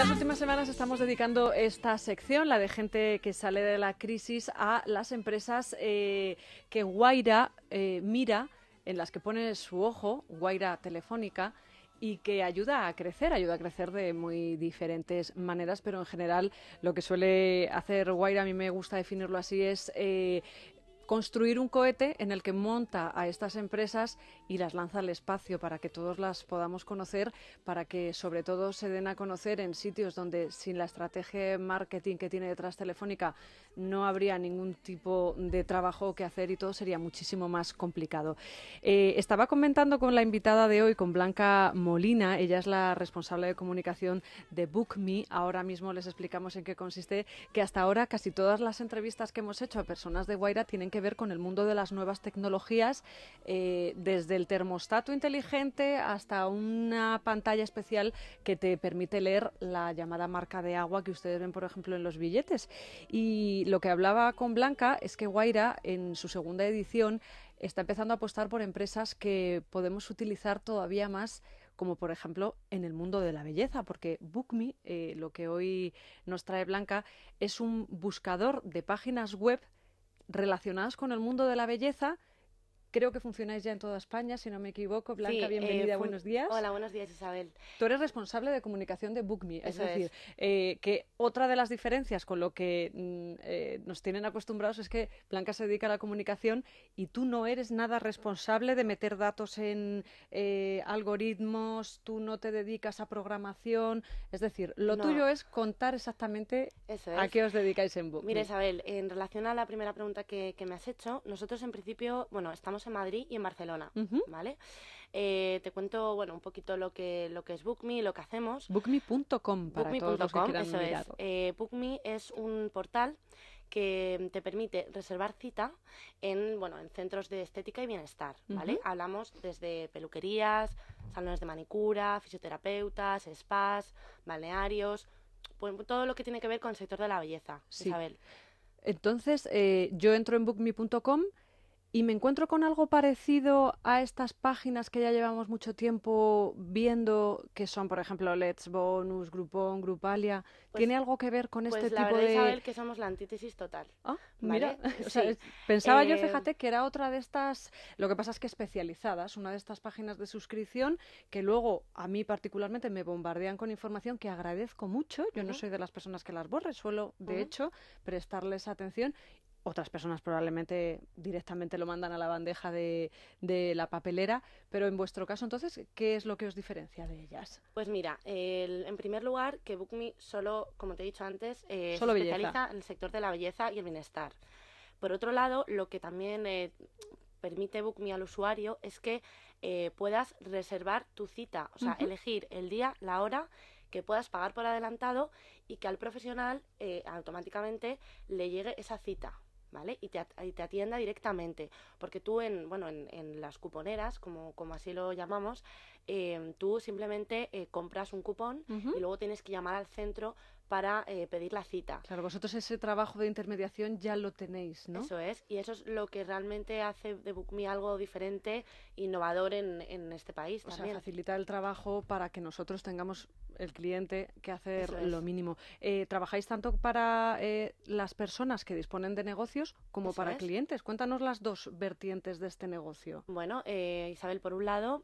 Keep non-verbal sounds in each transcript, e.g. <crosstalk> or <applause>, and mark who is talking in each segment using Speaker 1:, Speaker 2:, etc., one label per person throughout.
Speaker 1: En las últimas semanas estamos dedicando esta sección, la de gente que sale de la crisis, a las empresas eh, que Guaira eh, mira, en las que pone su ojo, Guaira Telefónica, y que ayuda a crecer, ayuda a crecer de muy diferentes maneras, pero en general lo que suele hacer Guaira, a mí me gusta definirlo así, es eh, construir un cohete en el que monta a estas empresas y las lanza al espacio para que todos las podamos conocer, para que sobre todo se den a conocer en sitios donde sin la estrategia marketing que tiene detrás Telefónica no habría ningún tipo de trabajo que hacer y todo sería muchísimo más complicado. Eh, estaba comentando con la invitada de hoy, con Blanca Molina, ella es la responsable de comunicación de BookMe. Ahora mismo les explicamos en qué consiste, que hasta ahora casi todas las entrevistas que hemos hecho a personas de Guaira tienen que ver con el mundo de las nuevas tecnologías, eh, desde el termostato inteligente hasta una pantalla especial que te permite leer la llamada marca de agua que ustedes ven, por ejemplo, en los billetes. Y lo que hablaba con Blanca es que Guaira, en su segunda edición, está empezando a apostar por empresas que podemos utilizar todavía más como por ejemplo en el mundo de la belleza, porque BookMe, eh, lo que hoy nos trae Blanca, es un buscador de páginas web relacionadas con el mundo de la belleza Creo que funcionáis ya en toda España, si no me equivoco. Blanca, eh, bienvenida, buenos días. Hola, buenos
Speaker 2: días, Isabel.
Speaker 1: Tú eres responsable de comunicación de BookMe, es decir, eh, que otra de las diferencias con lo que mm, eh, nos tienen acostumbrados es que Blanca se dedica a la comunicación y tú no eres nada responsable de meter datos en algoritmos, tú no te dedicas a programación, es decir, lo tuyo es contar exactamente a qué os dedicáis en BookMe. Mira, Isabel, en relación a la primera
Speaker 2: pregunta que me has hecho, nosotros en principio, bueno, estamos en Madrid y en Barcelona, ¿vale? Eh, te cuento, bueno, un poquito lo que, lo que es BookMe, lo que hacemos.
Speaker 1: BookMe.com para todos los que quieran eso es.
Speaker 2: Eh, BookMe es un portal que te permite reservar cita en, bueno, en centros de estética y bienestar, ¿vale? Hablamos desde peluquerías, salones de manicura, fisioterapeutas, spas, balnearios, pues, todo lo que tiene que ver con el sector de la belleza, Isabel.
Speaker 1: Entonces, eh, yo entro en bookme.com y me encuentro con algo parecido a estas páginas que ya llevamos mucho tiempo viendo, que son, por ejemplo, Let's Bonus, Groupon, Grupalia. Pues ¿Tiene algo que ver con pues este tipo tipo de...? que
Speaker 2: somos la antítesis total. Ah,
Speaker 1: mira. <laughs> pensaba yo, eh, fíjate, que era otra de estas... Lo que pasa es que especializadas, una de estas páginas de suscripción que luego a mí particularmente me bombardean con información que agradezco mucho. Yo no soy de las personas que las borre, suelo, de hecho, prestarles atención otras personas probablemente directamente lo mandan a la bandeja de, la papelera, pero en vuestro caso entonces, ¿qué es lo que os diferencia de ellas?
Speaker 2: Pues mira, en primer lugar, que BookMe solo, como te he dicho antes, eh, se especializa en el sector de la belleza y el bienestar. Por otro lado, lo que también eh, permite BookMe al usuario es que eh, puedas reservar tu cita, o sea, elegir el día, la hora que puedas pagar por adelantado y que al profesional eh, automáticamente le llegue esa cita. ¿vale? Y te, te, atienda directamente, porque tú en, bueno, en, las cuponeras, como, como así lo llamamos, eh, tú simplemente eh, compras un cupón y luego tienes que llamar al
Speaker 1: centro para eh, pedir la cita. Claro, vosotros ese trabajo de intermediación ya lo tenéis, ¿no? Eso es,
Speaker 2: y eso es lo que realmente hace de BookMe algo diferente, innovador en,
Speaker 1: este país. O sea, facilitar el trabajo para que nosotros tengamos el cliente que hacer lo mínimo. Eh, ¿Trabajáis tanto para eh, las personas que disponen de negocios como para clientes? Cuéntanos las dos vertientes de este negocio. Bueno, Isabel, por un lado,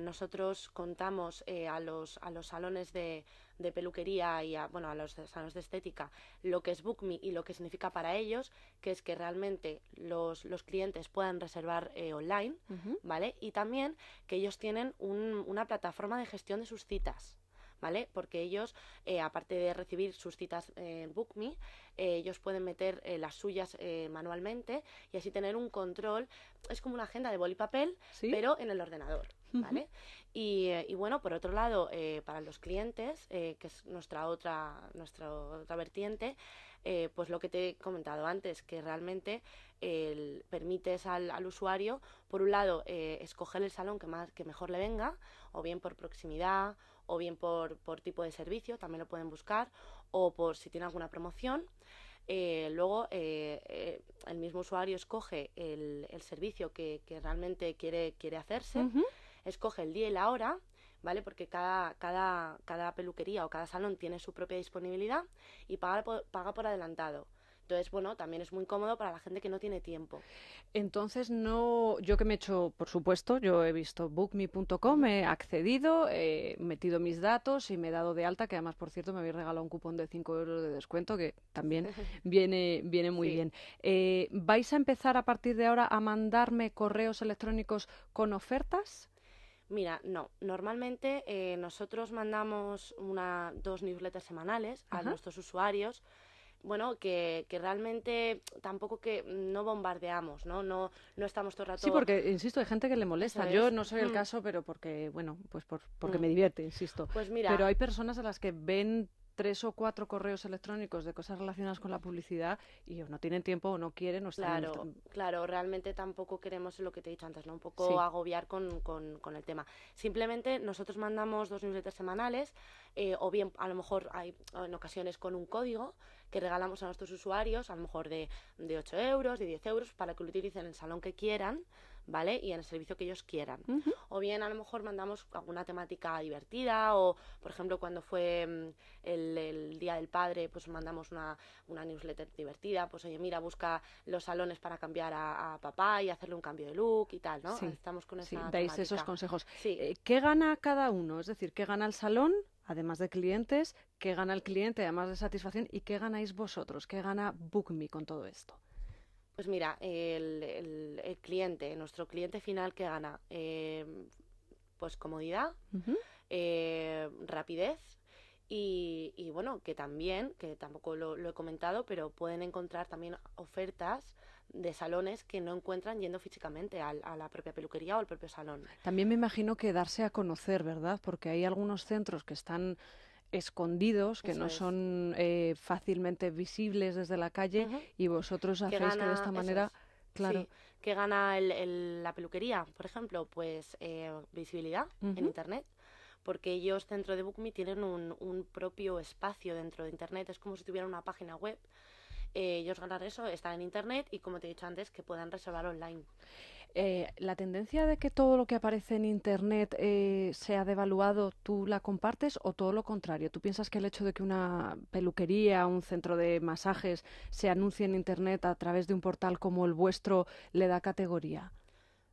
Speaker 2: nosotros contamos a, los, a los salones de de peluquería y a, bueno, a los salones de estética lo que es BookMe y lo que significa para ellos, que es que realmente los, clientes puedan reservar eh, online, ¿vale? Y también que ellos tienen una plataforma de gestión de sus citas. ¿Vale? Porque ellos, eh, aparte de recibir sus citas en BookMe, eh, ellos pueden meter las suyas manualmente y así tener un control. Es como una agenda de boli papel, pero en el ordenador. ¿vale? Eh, y, bueno, por otro lado, eh, para los clientes, eh, que es nuestra otra, nuestra otra vertiente, pues lo que te he comentado antes, que realmente el, permites al, usuario, por un lado, escoger el salón que, más, que mejor le venga, o bien por proximidad, o bien por, tipo de servicio, también lo pueden buscar, o por si tiene alguna promoción. luego el mismo usuario escoge el, servicio que, realmente quiere, quiere hacerse escoge el día y la hora, ¿vale? Porque cada, cada, cada peluquería o cada salón tiene su propia disponibilidad y paga por, paga por adelantado. Entonces, bueno, también es muy cómodo para la gente que no tiene tiempo.
Speaker 1: Entonces, no, yo que me he hecho, por supuesto, yo he visto bookme.com, he accedido, he metido mis datos y me he dado de alta, que además, por cierto, me habéis regalado un cupón de 5 euros de descuento, que también <laughs> viene, viene muy bien. Eh, ¿Vais a empezar a partir de ahora a mandarme correos electrónicos con ofertas?
Speaker 2: Mira, no. Normalmente eh, nosotros mandamos una, dos newsletters semanales a nuestros usuarios. Bueno, que, que, realmente tampoco que no bombardeamos, ¿no? No, no estamos todo el rato... Sí, porque,
Speaker 1: insisto, hay gente que le molesta. Yo no soy el mm. caso, pero porque, bueno, pues porque mm. me divierte, insisto. Pues mira... Pero hay personas a las que ven tres o cuatro correos electrónicos de cosas relacionadas con la publicidad y no tienen tiempo o no quieren o claro
Speaker 2: claro realmente tampoco queremos lo que te he dicho antes no un poco agobiar con, con, el tema simplemente nosotros mandamos dos newsletters semanales eh, o bien a lo mejor hay en ocasiones con un código que regalamos a nuestros usuarios a lo mejor de, de 8 euros de 10 euros para que lo utilicen en el salón que quieran ¿vale? Y en el servicio que ellos quieran. O bien a lo mejor mandamos alguna temática divertida o, por ejemplo, cuando fue mm, el, Día del Padre, pues mandamos una, newsletter divertida, pues oye, mira, busca los salones para cambiar a, papá y hacerle un cambio de look y tal, ¿no? Sí. Estamos con esa sí, dais esos
Speaker 1: consejos. Eh, ¿Qué gana cada uno? Es decir, ¿qué gana el salón? además de clientes, qué gana el cliente, además de satisfacción, y qué ganáis vosotros, qué gana BookMe con todo esto.
Speaker 2: Pues mira, el, el, cliente, nuestro cliente final que gana, em, pues comodidad, em, rapidez, y, bueno, que también, que tampoco lo, he comentado, pero pueden encontrar también ofertas de salones que no encuentran yendo físicamente a, a, la propia peluquería o al propio salón.
Speaker 1: También me imagino que darse a conocer, ¿verdad? Porque hay algunos centros que están escondidos, que no son eh, fácilmente visibles desde la calle y vosotros hacéis que de esta manera... Claro. que
Speaker 2: ¿Qué gana el, la peluquería, por ejemplo? Pues eh, visibilidad en Internet porque ellos dentro de BookMe tienen un, un, propio espacio dentro de Internet, es como si tuvieran una página web eh, ellos ganar eso está en internet y como te he dicho antes, que puedan reservar online.
Speaker 1: Eh, la tendencia de que todo lo que aparece en Internet eh, sea devaluado, ¿tú la compartes o todo lo contrario? ¿Tú piensas que el hecho de que una peluquería, un centro de masajes se anuncie en Internet a través de un portal como el vuestro le da categoría?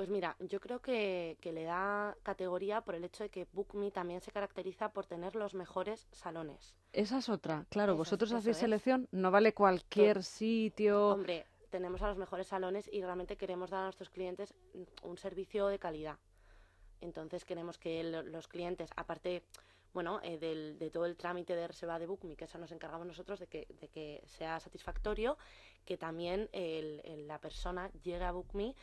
Speaker 2: Pues mira, yo creo que, le da categoría por el hecho de que BookMe también se caracteriza por tener los mejores salones.
Speaker 1: Esa es otra, claro, vosotros hacéis selección, no vale cualquier sitio.
Speaker 2: Hombre, tenemos a los mejores salones y realmente queremos dar a nuestros clientes un servicio de calidad. Entonces queremos que los clientes, aparte bueno, eh, del, de todo el trámite de reserva de BookMe, que eso nos encargamos nosotros de que, sea satisfactorio, que también la persona llegue a BookMe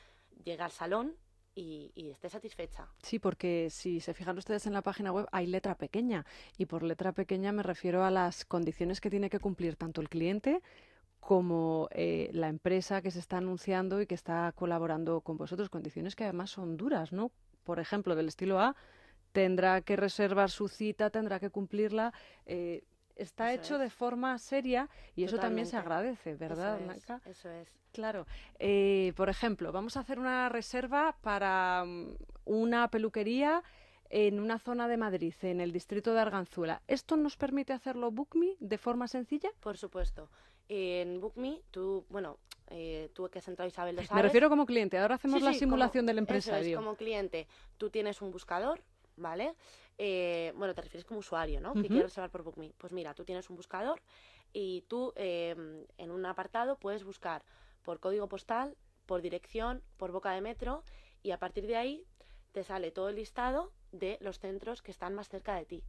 Speaker 2: llega al salón y, esté satisfecha.
Speaker 1: Sí, porque si se fijan ustedes en la página web hay letra pequeña y por letra pequeña me refiero a las condiciones que tiene que cumplir tanto el cliente como eh, la empresa que se está anunciando y que está colaborando con vosotros, condiciones que además son duras, ¿no? Por ejemplo, del estilo A, tendrá que reservar su cita, tendrá que cumplirla. Eh, está hecho de forma seria y eso también se agradece, ¿verdad, eso es, Eso es. Claro. Eh, por ejemplo, vamos a hacer una reserva para mm, una peluquería en una zona de Madrid, en el distrito de Arganzuela. ¿Esto nos permite hacerlo BookMe de forma sencilla? Por supuesto.
Speaker 2: En BookMe, tú, bueno, eh, tú que has entrado Isabel lo <laughs> Me refiero
Speaker 1: como cliente, ahora hacemos la simulación del empresario. como
Speaker 2: cliente, tú tienes un buscador, ¿vale? Eh, bueno, te refieres como usuario, ¿no? Que quiero reservar por BookMe. Pues mira, tú tienes un buscador y tú em, en un apartado puedes buscar por código postal, por dirección, por boca de metro y a partir de ahí te sale todo el listado de los centros que están más cerca de ti.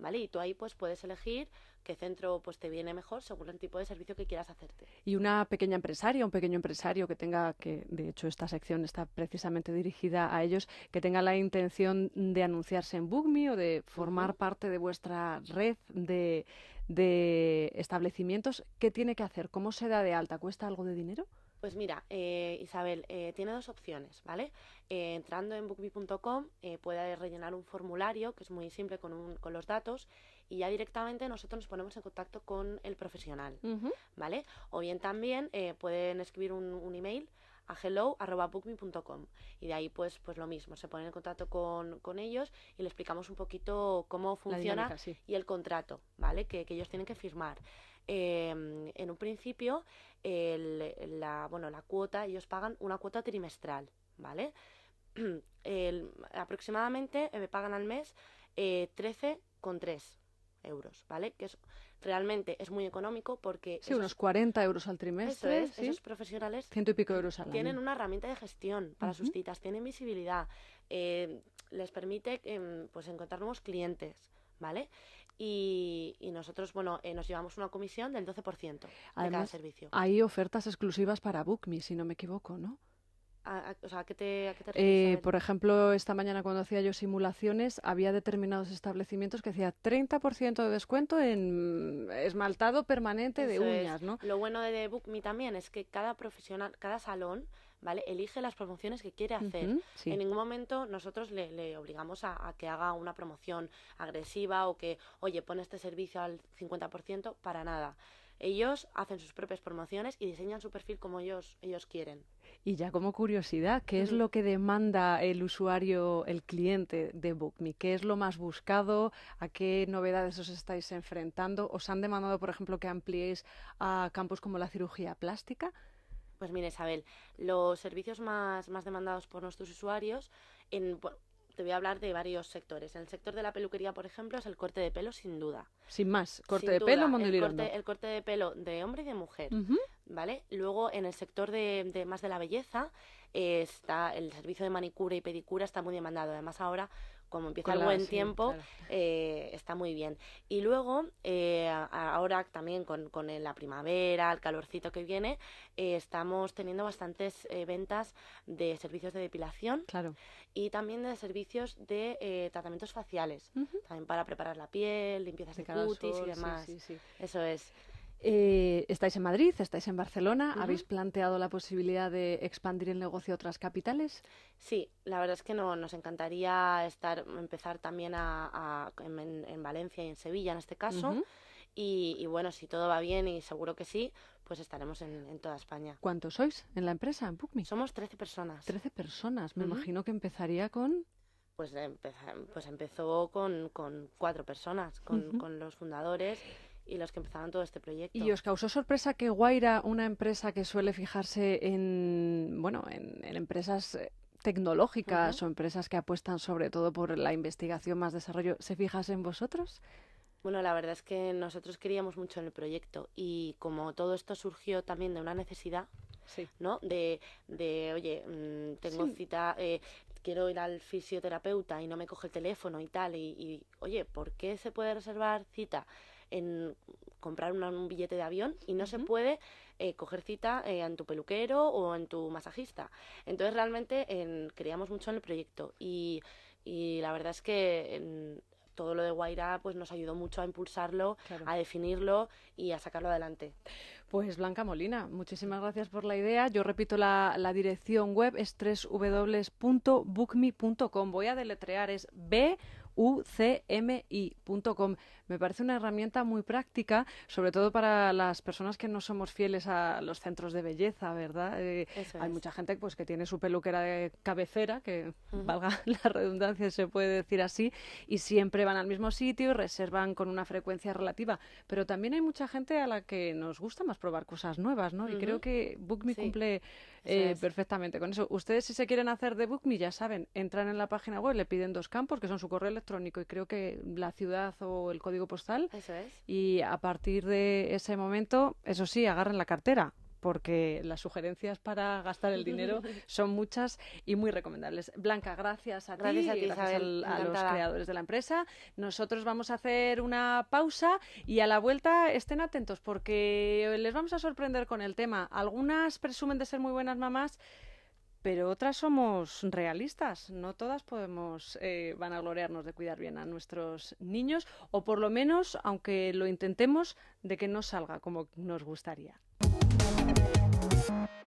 Speaker 2: ¿vale? Y tú ahí pues puedes elegir qué centro pues te viene mejor según el tipo de servicio que quieras hacerte.
Speaker 1: Y una pequeña empresaria, un pequeño empresario que tenga que de hecho esta sección está precisamente dirigida a ellos, que tenga la intención de anunciarse en BookMe o de formar parte de vuestra red de de establecimientos, ¿qué tiene que hacer? ¿Cómo se da de alta? ¿Cuesta algo de dinero?
Speaker 2: Pues mira, eh, Isabel, eh, tiene dos opciones, ¿vale? Eh, entrando en bookbee.com eh, puede rellenar un formulario que es muy simple con, con, los datos y ya directamente nosotros nos ponemos en contacto con el profesional, ¿vale? O bien también pueden escribir un email a hello.bookme.com y de ahí pues, pues lo mismo, se pone en contacto con, con ellos y le explicamos un poquito cómo funciona y el contrato, ¿vale? Que, ellos tienen que firmar. Em, en un principio, la, bueno, la cuota, ellos pagan una cuota trimestral, ¿vale? <clears throat> aproximadamente me eh, pagan al mes eh, 13,3 euros, ¿vale? Que es, realmente es muy económico porque... Sí, unos
Speaker 1: 40 euros al trimestre. Esos
Speaker 2: profesionales...
Speaker 1: Ciento y pico euros al año. Tienen
Speaker 2: una herramienta de gestión para sus citas, tienen visibilidad, eh, les permite eh, pues encontrar nuevos clientes, ¿vale? Y, nosotros, bueno, eh, nos llevamos una comisión del 12% de cada servicio. Hay
Speaker 1: ofertas exclusivas para BookMe, si no me equivoco, ¿no? por ejemplo, esta mañana cuando hacía yo simulaciones, había determinados establecimientos que decía 30% de descuento en esmaltado permanente de uñas,
Speaker 2: Lo bueno de Bookme también es que cada profesional, cada salón Elige las promociones que quiere hacer. En ningún momento nosotros le, obligamos a, que haga una promoción agresiva o que, oye, pone este servicio al 50%, para nada. Ellos hacen sus propias promociones y diseñan su perfil como ellos, ellos quieren.
Speaker 1: Y ya como curiosidad, ¿qué es lo que demanda el usuario, el cliente de BookMe? ¿Qué es lo más buscado? ¿A qué novedades os estáis enfrentando? ¿Os han demandado, por ejemplo, que ampliéis a campos como la cirugía plástica? Pues
Speaker 2: mire, Isabel, los servicios más, más demandados por nuestros usuarios, en, te voy a hablar de varios sectores. En el sector de la peluquería, por ejemplo, es el corte de pelo, sin duda.
Speaker 1: Sin más, corte de pelo, el corte, el
Speaker 2: corte de pelo de hombre y de mujer. ¿vale? Luego, en el sector de, más de la belleza, eh, está el servicio de manicura y pedicura está muy demandado. Además, ahora, como empieza el buen tiempo, eh, está muy bien. Y luego, eh, ahora también con, con, la primavera, el calorcito que viene, eh, estamos teniendo bastantes eh, ventas de servicios de depilación y también de servicios de tratamientos faciales, también para preparar la piel, limpieza de, cutis y demás.
Speaker 1: Eso es. Eh, estáis en Madrid, estáis en Barcelona, ¿habéis planteado la posibilidad de expandir el negocio a otras capitales? Sí, la verdad es que no, nos encantaría
Speaker 2: estar, empezar también en, Valencia y en Sevilla en este caso. y, bueno, si todo va bien y seguro que sí, pues estaremos en, toda España.
Speaker 1: ¿Cuántos sois en la empresa, en PUCMI? Somos 13 personas. 13 personas, me imagino que empezaría con
Speaker 2: pues, pues empezó con, cuatro personas, con, los fundadores y los que empezaban todo este proyecto. ¿Y os
Speaker 1: causó sorpresa que Guaira, una empresa que suele fijarse en, bueno, en, empresas eh, tecnológicas o empresas que apuestan sobre todo por la investigación más desarrollo, se fijase en vosotros?
Speaker 2: Bueno, la verdad es que nosotros queríamos mucho en el proyecto y como todo esto surgió también de una necesidad, ¿no? De, oye, mm, tengo cita, eh, quiero ir al fisioterapeuta y no me coge el teléfono y tal, y, oye, ¿por qué se puede reservar cita? en comprar un billete de avión y no se puede eh, coger cita eh, en tu peluquero o en tu masajista. Entonces realmente en, creíamos mucho en el proyecto y, la verdad es que todo lo de Guaira pues nos ayudó mucho a impulsarlo, a
Speaker 1: definirlo y a sacarlo adelante. Pues Blanca Molina, muchísimas gracias por la idea. Yo repito la, la dirección web es www.bookme.com. Voy a deletrear es b ucmi.com. Me parece una herramienta muy práctica, sobre todo para las personas que no somos fieles a los centros de belleza, ¿verdad? Eh, hay mucha gente pues, que tiene su peluquera de cabecera, que valga <laughs> la redundancia, se puede decir así, y siempre van al mismo sitio, reservan con una frecuencia relativa. Pero también hay mucha gente a la que nos gusta más probar cosas nuevas, ¿no? Y creo que BookMe cumple eh, perfectamente con eso. Ustedes, si se quieren hacer de BookMe, ya saben, entran en la página web, le piden dos campos, que son su correo electrónico y creo que la ciudad o el código postal. Eso es. Y a partir de ese momento, eso sí, agarren la cartera porque las sugerencias para gastar el dinero <laughs> son muchas y muy recomendables. Blanca, gracias a gracias ti, a a los creadores de la empresa. Nosotros vamos a hacer una pausa y a la vuelta estén atentos porque les vamos a sorprender con el tema. Algunas presumen de ser muy buenas mamás, pero otras somos realistas. No todas podemos eh, vanagloriarnos de cuidar bien a nuestros niños, o por lo menos, aunque lo intentemos, de que no salga como nos gustaría.